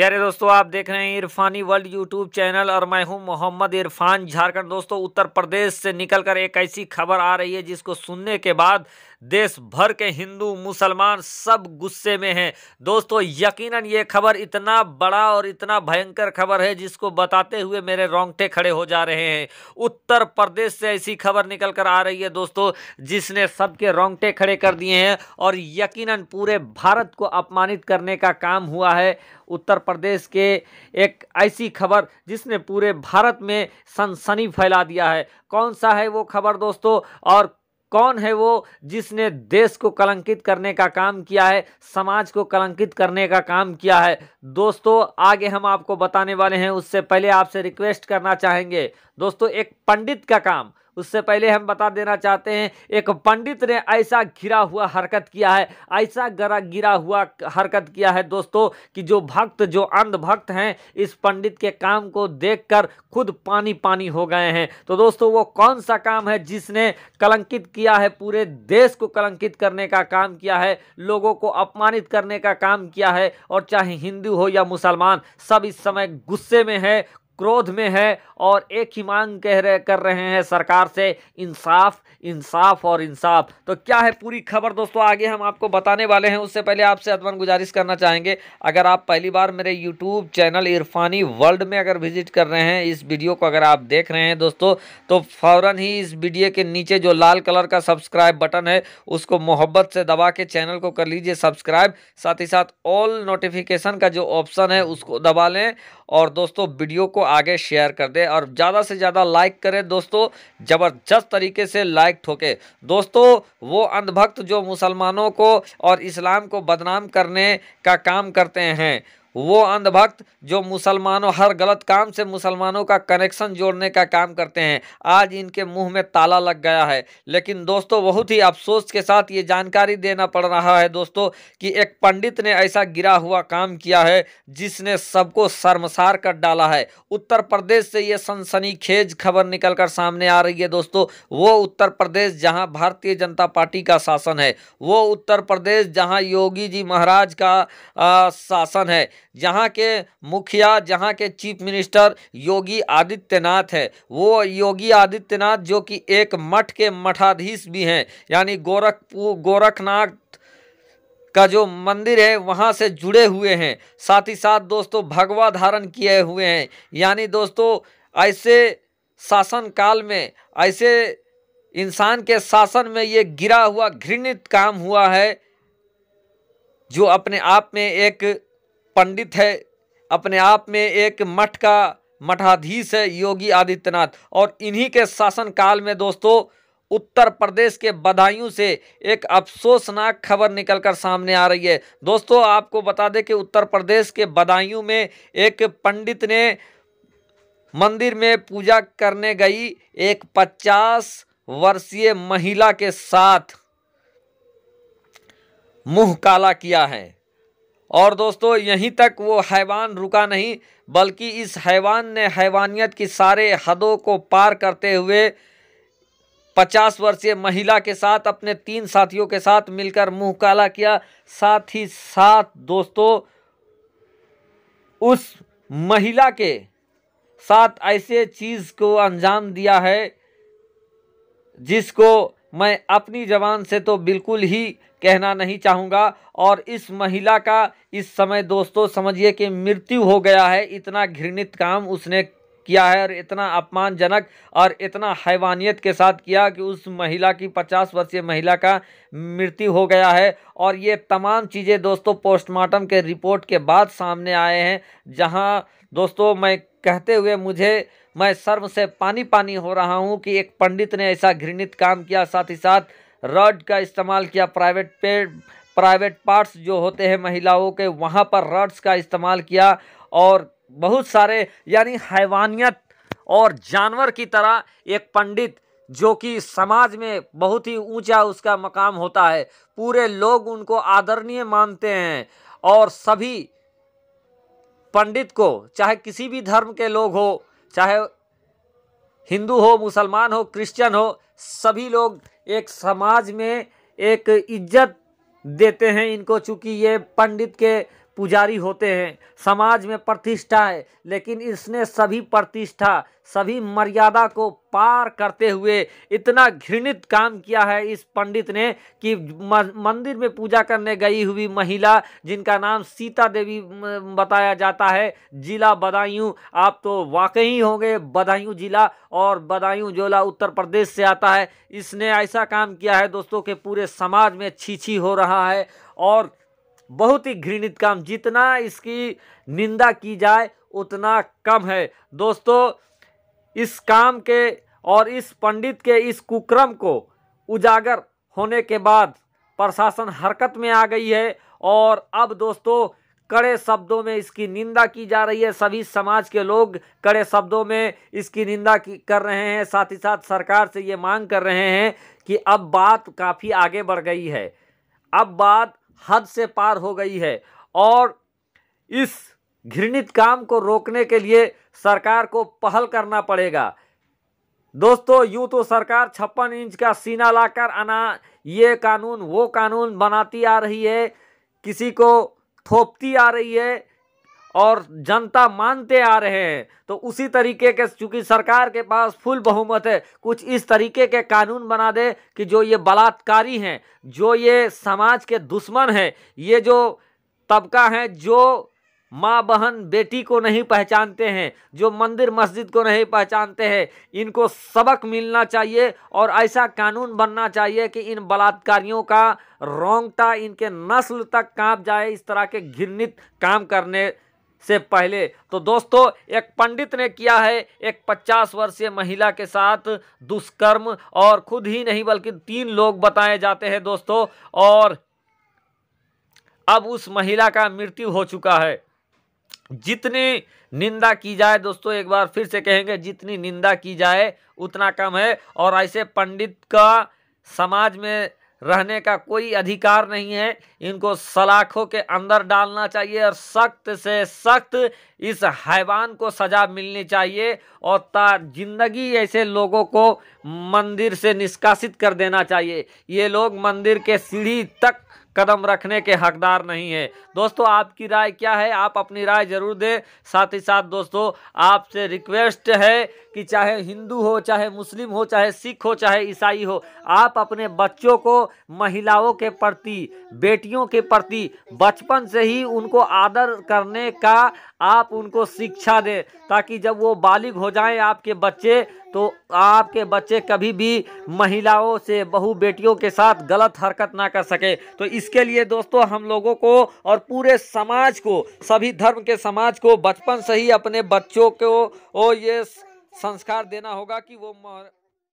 प्यारे दोस्तों आप देख रहे हैं इरफानी वर्ल्ड यूट्यूब चैनल और मैं हूं मोहम्मद इरफान झारखंड दोस्तों उत्तर प्रदेश से निकलकर एक ऐसी खबर आ रही है जिसको सुनने के बाद देश भर के हिंदू मुसलमान सब गुस्से में हैं दोस्तों यकीनन ये खबर इतना बड़ा और इतना भयंकर खबर है जिसको बताते हुए मेरे रोंगटे खड़े हो जा रहे हैं उत्तर प्रदेश से ऐसी खबर निकल कर आ रही है दोस्तों जिसने सबके रोंगटे खड़े कर दिए हैं और यकीनन पूरे भारत को अपमानित करने का काम हुआ है उत्तर प्रदेश के एक ऐसी खबर जिसने पूरे भारत में सनसनी फैला दिया है कौन सा है वो खबर दोस्तों और कौन है वो जिसने देश को कलंकित करने का काम किया है समाज को कलंकित करने का काम किया है दोस्तों आगे हम आपको बताने वाले हैं उससे पहले आपसे रिक्वेस्ट करना चाहेंगे दोस्तों एक पंडित का काम उससे पहले हम बता देना चाहते हैं एक पंडित ने ऐसा घिरा हुआ हरकत किया है ऐसा गरा गिरा हुआ हरकत किया है दोस्तों कि जो भक्त जो अंधभक्त हैं इस पंडित के काम को देखकर खुद पानी पानी हो गए हैं तो दोस्तों वो कौन सा काम है जिसने कलंकित किया है पूरे देश को कलंकित करने का काम किया है लोगों को अपमानित करने का काम किया है और चाहे हिंदू हो या मुसलमान सब इस समय गुस्से में है क्रोध में है और एक ही मांग कह रहे कर रहे हैं सरकार से इंसाफ इंसाफ और इंसाफ तो क्या है पूरी खबर दोस्तों आगे हम आपको बताने वाले हैं उससे पहले आपसे अदमन गुजारिश करना चाहेंगे अगर आप पहली बार मेरे यूट्यूब चैनल इरफानी वर्ल्ड में अगर विजिट कर रहे हैं इस वीडियो को अगर आप देख रहे हैं दोस्तों तो फ़ौर ही इस वीडियो के नीचे जो लाल कलर का सब्सक्राइब बटन है उसको मोहब्बत से दबा के चैनल को कर लीजिए सब्सक्राइब साथ ही साथ ऑल नोटिफिकेशन का जो ऑप्शन है उसको दबा लें और दोस्तों वीडियो को आगे शेयर कर दे और ज़्यादा से ज़्यादा लाइक करें दोस्तों ज़बरदस्त तरीके से लाइक ठोके दोस्तों वो अंधभक्त जो मुसलमानों को और इस्लाम को बदनाम करने का काम करते हैं वो अंधभक्त जो मुसलमानों हर गलत काम से मुसलमानों का कनेक्शन जोड़ने का काम करते हैं आज इनके मुंह में ताला लग गया है लेकिन दोस्तों बहुत ही अफसोस के साथ ये जानकारी देना पड़ रहा है दोस्तों कि एक पंडित ने ऐसा गिरा हुआ काम किया है जिसने सबको शर्मसार कर डाला है उत्तर प्रदेश से ये सनसनीखेज खबर निकल कर सामने आ रही है दोस्तों वो उत्तर प्रदेश जहाँ भारतीय जनता पार्टी का शासन है वो उत्तर प्रदेश जहाँ योगी जी महाराज का आ, शासन है जहाँ के मुखिया जहाँ के चीफ मिनिस्टर योगी आदित्यनाथ है वो योगी आदित्यनाथ जो कि एक मठ के मठाधीश भी हैं यानी गोरखपुर गोरखनाथ का जो मंदिर है वहाँ से जुड़े हुए हैं साथ ही साथ दोस्तों भगवा धारण किए हुए हैं यानी दोस्तों ऐसे शासन काल में ऐसे इंसान के शासन में ये गिरा हुआ घृणित काम हुआ है जो अपने आप में एक पंडित है अपने आप में एक मठ का मठाधीश है योगी आदित्यनाथ और इन्हीं के शासनकाल में दोस्तों उत्तर प्रदेश के बधाइयों से एक अफसोसनाक खबर निकलकर सामने आ रही है दोस्तों आपको बता दें कि उत्तर प्रदेश के बदायूं में एक पंडित ने मंदिर में पूजा करने गई एक 50 वर्षीय महिला के साथ मुंह काला किया है और दोस्तों यहीं तक वो हैवान रुका नहीं बल्कि इस हैवान ने हैवानियत की सारे हदों को पार करते हुए पचास वर्षीय महिला के साथ अपने तीन साथियों के साथ मिलकर मुँह काला किया साथ ही साथ दोस्तों उस महिला के साथ ऐसे चीज़ को अंजाम दिया है जिसको मैं अपनी जबान से तो बिल्कुल ही कहना नहीं चाहूँगा और इस महिला का इस समय दोस्तों समझिए कि मृत्यु हो गया है इतना घृणित काम उसने किया है और इतना अपमानजनक और इतना हैवानियत के साथ किया कि उस महिला की पचास वर्षीय महिला का मृत्यु हो गया है और ये तमाम चीज़ें दोस्तों पोस्टमार्टम के रिपोर्ट के बाद सामने आए हैं जहाँ दोस्तों मैं कहते हुए मुझे मैं शर्म से पानी पानी हो रहा हूं कि एक पंडित ने ऐसा घृणित काम किया साथ ही साथ रॉड का इस्तेमाल किया प्राइवेट पेड़ प्राइवेट पार्ट्स जो होते हैं महिलाओं के वहाँ पर रॉड्स का इस्तेमाल किया और बहुत सारे यानी हैवानियत और जानवर की तरह एक पंडित जो कि समाज में बहुत ही ऊंचा उसका मकाम होता है पूरे लोग उनको आदरणीय मानते हैं और सभी पंडित को चाहे किसी भी धर्म के लोग हो चाहे हिंदू हो मुसलमान हो क्रिश्चियन हो सभी लोग एक समाज में एक इज्जत देते हैं इनको चूँकि ये पंडित के पुजारी होते हैं समाज में प्रतिष्ठा है लेकिन इसने सभी प्रतिष्ठा सभी मर्यादा को पार करते हुए इतना घृणित काम किया है इस पंडित ने कि मंदिर में पूजा करने गई हुई महिला जिनका नाम सीता देवी बताया जाता है जिला बदायूं आप तो वाकई होंगे बदायूं जिला और बदायूं जोला उत्तर प्रदेश से आता है इसने ऐसा काम किया है दोस्तों के पूरे समाज में छीछी हो रहा है और बहुत ही घृणित काम जितना इसकी निंदा की जाए उतना कम है दोस्तों इस काम के और इस पंडित के इस कुक्रम को उजागर होने के बाद प्रशासन हरकत में आ गई है और अब दोस्तों कड़े शब्दों में इसकी निंदा की जा रही है सभी समाज के लोग कड़े शब्दों में इसकी निंदा की कर रहे हैं साथ ही साथ सरकार से ये मांग कर रहे हैं कि अब बात काफ़ी आगे बढ़ गई है अब बात हद से पार हो गई है और इस घृणित काम को रोकने के लिए सरकार को पहल करना पड़ेगा दोस्तों यूं तो सरकार छप्पन इंच का सीना लाकर आना ये कानून वो कानून बनाती आ रही है किसी को थोपती आ रही है और जनता मानते आ रहे हैं तो उसी तरीके के चूंकि सरकार के पास फुल बहुमत है कुछ इस तरीके के कानून बना दे कि जो ये बलात्कारी हैं जो ये समाज के दुश्मन हैं ये जो तबका हैं जो माँ बहन बेटी को नहीं पहचानते हैं जो मंदिर मस्जिद को नहीं पहचानते हैं इनको सबक मिलना चाहिए और ऐसा कानून बनना चाहिए कि इन बलात्कारियों का रोंगटा इनके नस्ल तक कांप जाए इस तरह के घृणित काम करने से पहले तो दोस्तों एक पंडित ने किया है एक 50 वर्षीय महिला के साथ दुष्कर्म और खुद ही नहीं बल्कि तीन लोग बताए जाते हैं दोस्तों और अब उस महिला का मृत्यु हो चुका है जितनी निंदा की जाए दोस्तों एक बार फिर से कहेंगे जितनी निंदा की जाए उतना कम है और ऐसे पंडित का समाज में रहने का कोई अधिकार नहीं है इनको सलाखों के अंदर डालना चाहिए और सख्त से सख्त इस हैवान को सजा मिलनी चाहिए और ता जिंदगी ऐसे लोगों को मंदिर से निष्कासित कर देना चाहिए ये लोग मंदिर के सीढ़ी तक कदम रखने के हकदार नहीं है दोस्तों आपकी राय क्या है आप अपनी राय जरूर दें साथ ही साथ दोस्तों आपसे रिक्वेस्ट है कि चाहे हिंदू हो चाहे मुस्लिम हो चाहे सिख हो चाहे ईसाई हो आप अपने बच्चों को महिलाओं के प्रति बेटियों के प्रति बचपन से ही उनको आदर करने का आप उनको शिक्षा दें ताकि जब वो बालिग हो जाएं आपके बच्चे तो आपके बच्चे कभी भी महिलाओं से बहु बेटियों के साथ गलत हरकत ना कर सके तो इसके लिए दोस्तों हम लोगों को और पूरे समाज को सभी धर्म के समाज को बचपन से ही अपने बच्चों को ये संस्कार देना होगा कि वो